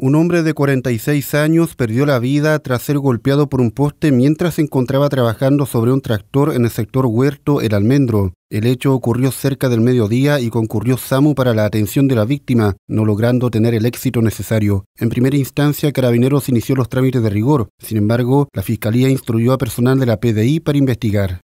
Un hombre de 46 años perdió la vida tras ser golpeado por un poste mientras se encontraba trabajando sobre un tractor en el sector Huerto El Almendro. El hecho ocurrió cerca del mediodía y concurrió SAMU para la atención de la víctima, no logrando tener el éxito necesario. En primera instancia, Carabineros inició los trámites de rigor. Sin embargo, la Fiscalía instruyó a personal de la PDI para investigar.